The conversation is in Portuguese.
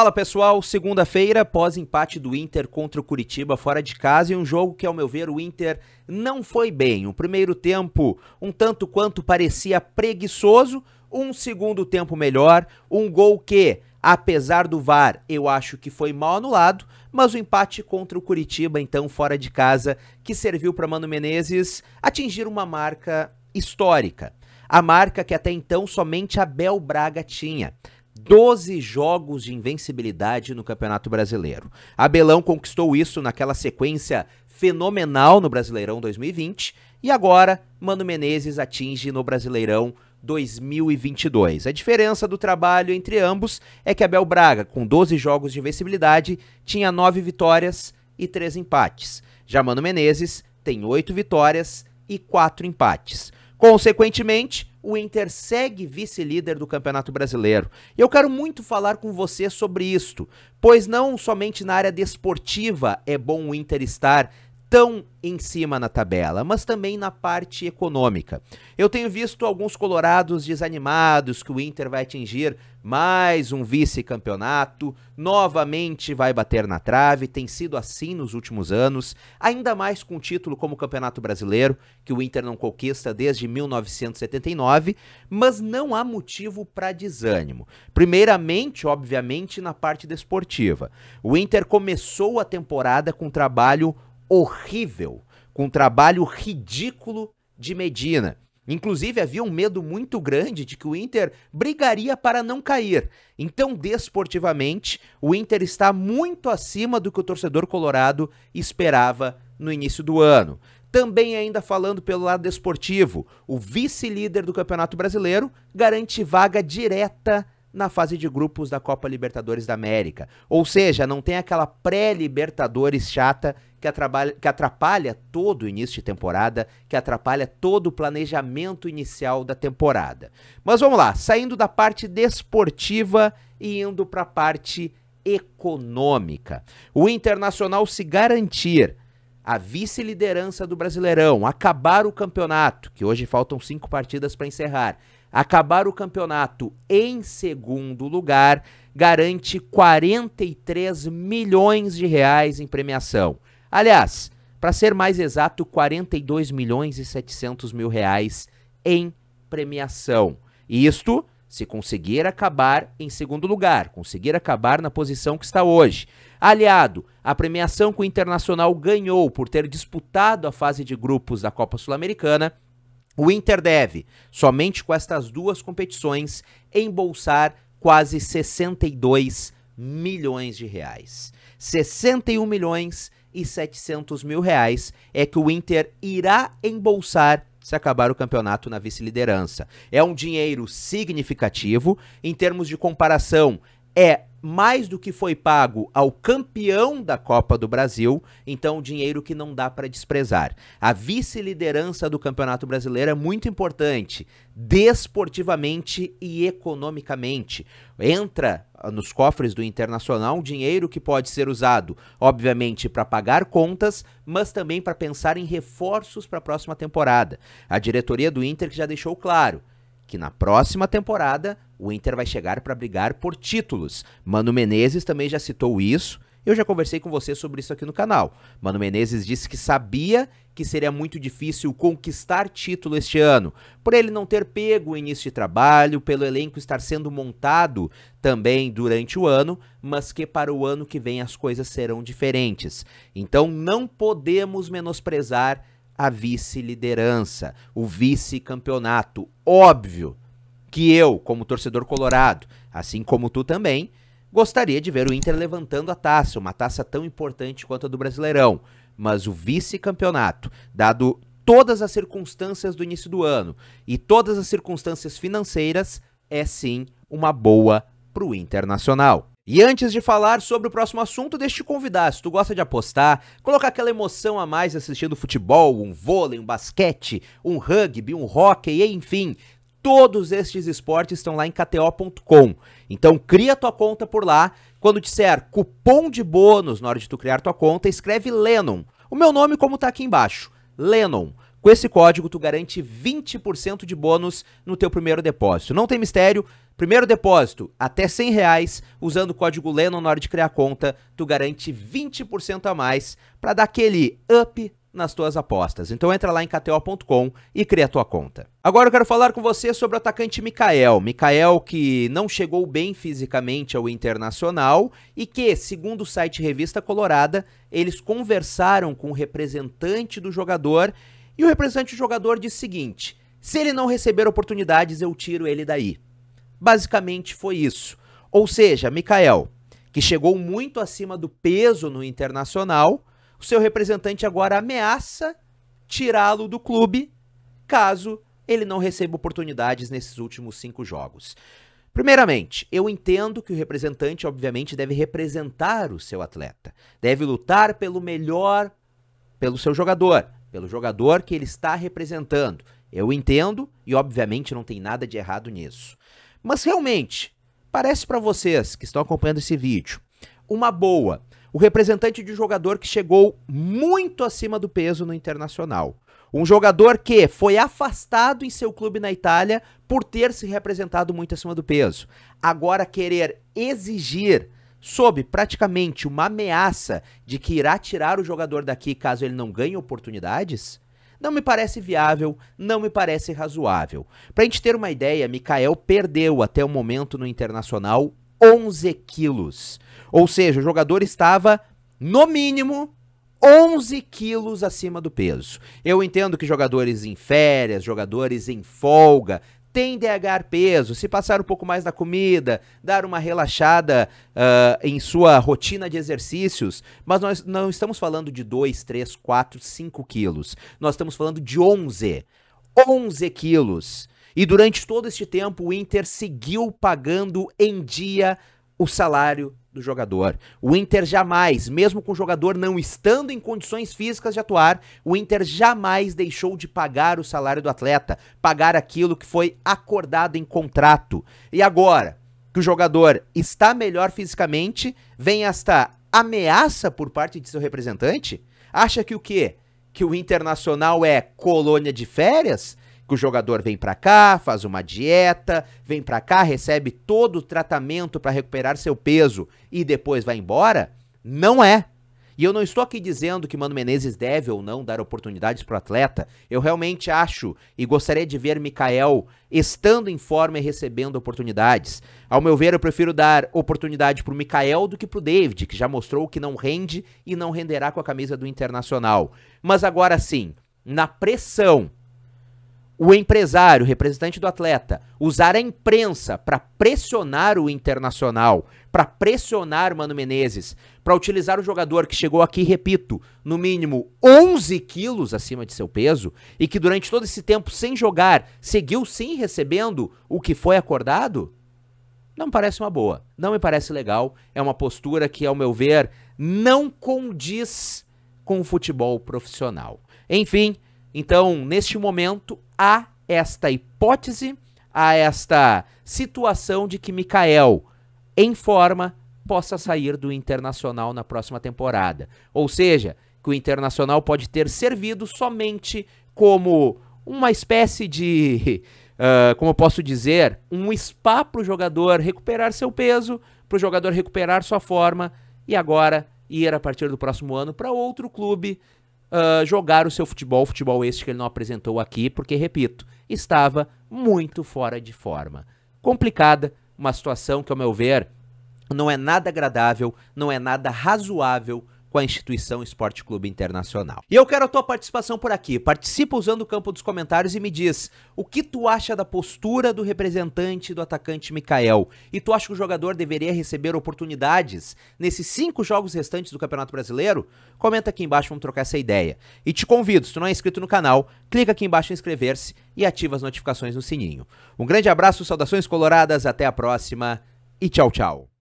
Fala pessoal, segunda-feira, pós-empate do Inter contra o Curitiba fora de casa e um jogo que, ao meu ver, o Inter não foi bem. O primeiro tempo, um tanto quanto parecia preguiçoso, um segundo tempo melhor, um gol que, apesar do VAR, eu acho que foi mal anulado, mas o empate contra o Curitiba, então fora de casa, que serviu para Mano Menezes atingir uma marca histórica. A marca que até então somente Abel Braga tinha. 12 jogos de invencibilidade no Campeonato Brasileiro. Abelão conquistou isso naquela sequência fenomenal no Brasileirão 2020 e agora Mano Menezes atinge no Brasileirão 2022. A diferença do trabalho entre ambos é que Abel Braga, com 12 jogos de invencibilidade, tinha 9 vitórias e 3 empates. Já Mano Menezes tem 8 vitórias e 4 empates. Consequentemente, o Inter segue vice-líder do Campeonato Brasileiro. E eu quero muito falar com você sobre isto, pois não somente na área desportiva é bom o Inter estar tão em cima na tabela, mas também na parte econômica. Eu tenho visto alguns colorados desanimados que o Inter vai atingir mais um vice-campeonato, novamente vai bater na trave, tem sido assim nos últimos anos, ainda mais com um título como o Campeonato Brasileiro, que o Inter não conquista desde 1979, mas não há motivo para desânimo. Primeiramente, obviamente, na parte desportiva. O Inter começou a temporada com trabalho horrível, com um trabalho ridículo de Medina. Inclusive, havia um medo muito grande de que o Inter brigaria para não cair. Então, desportivamente, o Inter está muito acima do que o torcedor colorado esperava no início do ano. Também, ainda falando pelo lado desportivo, o vice-líder do Campeonato Brasileiro garante vaga direta na fase de grupos da Copa Libertadores da América. Ou seja, não tem aquela pré-Libertadores chata que atrapalha, que atrapalha todo o início de temporada, que atrapalha todo o planejamento inicial da temporada. Mas vamos lá, saindo da parte desportiva e indo para a parte econômica. O Internacional se garantir a vice-liderança do Brasileirão, acabar o campeonato, que hoje faltam cinco partidas para encerrar, acabar o campeonato em segundo lugar garante 43 milhões de reais em premiação. Aliás, para ser mais exato, 42 milhões e 700 mil reais em premiação. Isto se conseguir acabar em segundo lugar, conseguir acabar na posição que está hoje. Aliado, a premiação que o Internacional ganhou por ter disputado a fase de grupos da Copa Sul-Americana, o Inter deve, somente com estas duas competições, embolsar quase 62 milhões de reais. 61 milhões e 700 mil reais é que o Inter irá embolsar se acabar o campeonato na vice-liderança. É um dinheiro significativo. Em termos de comparação, é mais do que foi pago ao campeão da Copa do Brasil, então dinheiro que não dá para desprezar. A vice-liderança do Campeonato Brasileiro é muito importante, desportivamente e economicamente. Entra ah, nos cofres do Internacional um dinheiro que pode ser usado, obviamente, para pagar contas, mas também para pensar em reforços para a próxima temporada. A diretoria do Inter que já deixou claro que na próxima temporada o Inter vai chegar para brigar por títulos. Mano Menezes também já citou isso. Eu já conversei com você sobre isso aqui no canal. Mano Menezes disse que sabia que seria muito difícil conquistar título este ano, por ele não ter pego o início de trabalho, pelo elenco estar sendo montado também durante o ano, mas que para o ano que vem as coisas serão diferentes. Então não podemos menosprezar a vice-liderança, o vice-campeonato. Óbvio que eu, como torcedor colorado, assim como tu também, gostaria de ver o Inter levantando a taça, uma taça tão importante quanto a do Brasileirão. Mas o vice-campeonato, dado todas as circunstâncias do início do ano e todas as circunstâncias financeiras, é sim uma boa para o Internacional. E antes de falar sobre o próximo assunto, deixa te convidar, se tu gosta de apostar, colocar aquela emoção a mais assistindo futebol, um vôlei, um basquete, um rugby, um hockey, enfim, todos estes esportes estão lá em kto.com. Então cria tua conta por lá. Quando disser cupom de bônus na hora de tu criar tua conta, escreve Lennon. O meu nome como tá aqui embaixo, Lennon. Com esse código, tu garante 20% de bônus no teu primeiro depósito. Não tem mistério, primeiro depósito até 100 reais, usando o código LENO na hora de criar conta, tu garante 20% a mais para dar aquele up nas tuas apostas. Então entra lá em kto.com e cria a tua conta. Agora eu quero falar com você sobre o atacante Mikael. Mikael que não chegou bem fisicamente ao Internacional e que, segundo o site Revista Colorada, eles conversaram com o representante do jogador e o representante do jogador diz o seguinte: se ele não receber oportunidades, eu tiro ele daí. Basicamente foi isso. Ou seja, Mikael, que chegou muito acima do peso no internacional, o seu representante agora ameaça tirá-lo do clube caso ele não receba oportunidades nesses últimos cinco jogos. Primeiramente, eu entendo que o representante, obviamente, deve representar o seu atleta, deve lutar pelo melhor pelo seu jogador, pelo jogador que ele está representando. Eu entendo e obviamente não tem nada de errado nisso. Mas realmente, parece para vocês que estão acompanhando esse vídeo, uma boa, o representante de um jogador que chegou muito acima do peso no internacional. Um jogador que foi afastado em seu clube na Itália por ter se representado muito acima do peso. Agora querer exigir sob praticamente uma ameaça de que irá tirar o jogador daqui caso ele não ganhe oportunidades? Não me parece viável, não me parece razoável. Para a gente ter uma ideia, Mikael perdeu até o momento no Internacional 11 quilos. Ou seja, o jogador estava, no mínimo, 11 quilos acima do peso. Eu entendo que jogadores em férias, jogadores em folga, tendem a ganhar peso, se passar um pouco mais na comida, dar uma relaxada uh, em sua rotina de exercícios, mas nós não estamos falando de 2, 3, 4, 5 quilos, nós estamos falando de 11, 11 quilos. E durante todo este tempo, o Inter seguiu pagando em dia o salário do jogador. O Inter jamais, mesmo com o jogador não estando em condições físicas de atuar, o Inter jamais deixou de pagar o salário do atleta, pagar aquilo que foi acordado em contrato. E agora que o jogador está melhor fisicamente, vem esta ameaça por parte de seu representante? Acha que o quê? Que o Internacional é colônia de férias? que o jogador vem para cá, faz uma dieta, vem para cá, recebe todo o tratamento para recuperar seu peso e depois vai embora? Não é. E eu não estou aqui dizendo que Mano Menezes deve ou não dar oportunidades para o atleta. Eu realmente acho e gostaria de ver Mikael estando em forma e recebendo oportunidades. Ao meu ver, eu prefiro dar oportunidade para o Mikael do que para o David, que já mostrou que não rende e não renderá com a camisa do Internacional. Mas agora sim, na pressão o empresário, representante do atleta, usar a imprensa para pressionar o internacional, para pressionar Mano Menezes, para utilizar o jogador que chegou aqui, repito, no mínimo 11 quilos acima de seu peso e que durante todo esse tempo sem jogar seguiu sim recebendo o que foi acordado? Não me parece uma boa, não me parece legal, é uma postura que, ao meu ver, não condiz com o futebol profissional. Enfim, então, neste momento, há esta hipótese, há esta situação de que Mikael, em forma, possa sair do Internacional na próxima temporada. Ou seja, que o Internacional pode ter servido somente como uma espécie de, uh, como eu posso dizer, um spa para o jogador recuperar seu peso, para o jogador recuperar sua forma e agora ir a partir do próximo ano para outro clube uh, jogar o seu futebol, futebol este que ele não apresentou aqui, porque, repito, estava muito fora de forma. Complicada, uma situação que, ao meu ver, não é nada agradável, não é nada razoável com a instituição Esporte Clube Internacional. E eu quero a tua participação por aqui. Participa usando o campo dos comentários e me diz o que tu acha da postura do representante do atacante Mikael. E tu acha que o jogador deveria receber oportunidades nesses cinco jogos restantes do Campeonato Brasileiro? Comenta aqui embaixo, vamos trocar essa ideia. E te convido, se tu não é inscrito no canal, clica aqui embaixo em inscrever-se e ativa as notificações no sininho. Um grande abraço, saudações coloradas, até a próxima e tchau, tchau.